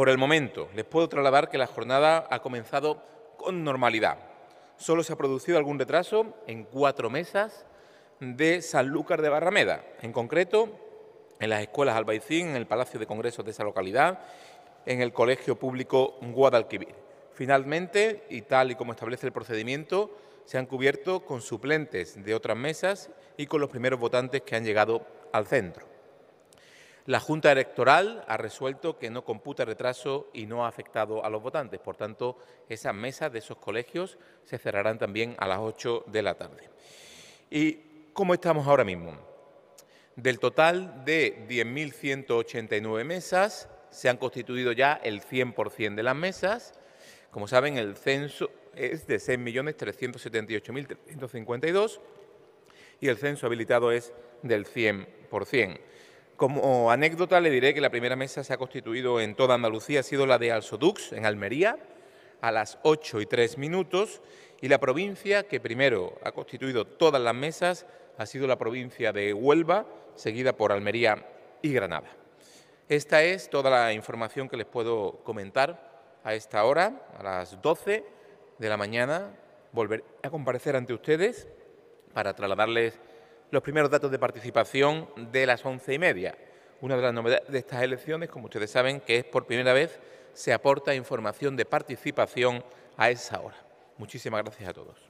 Por el momento, les puedo trasladar que la jornada ha comenzado con normalidad. Solo se ha producido algún retraso en cuatro mesas de Sanlúcar de Barrameda, en concreto en las escuelas Albaicín, en el Palacio de Congresos de esa localidad, en el Colegio Público Guadalquivir. Finalmente, y tal y como establece el procedimiento, se han cubierto con suplentes de otras mesas y con los primeros votantes que han llegado al centro. La Junta Electoral ha resuelto que no computa retraso y no ha afectado a los votantes. Por tanto, esas mesas de esos colegios se cerrarán también a las 8 de la tarde. ¿Y cómo estamos ahora mismo? Del total de 10.189 mesas, se han constituido ya el 100% de las mesas. Como saben, el censo es de 6.378.352 y el censo habilitado es del 100%. Como anécdota le diré que la primera mesa se ha constituido en toda Andalucía, ha sido la de Alsodux, en Almería, a las 8 y 3 minutos, y la provincia que primero ha constituido todas las mesas ha sido la provincia de Huelva, seguida por Almería y Granada. Esta es toda la información que les puedo comentar a esta hora, a las 12 de la mañana. Volveré a comparecer ante ustedes para trasladarles los primeros datos de participación de las once y media. Una de las novedades de estas elecciones, como ustedes saben, que es por primera vez se aporta información de participación a esa hora. Muchísimas gracias a todos.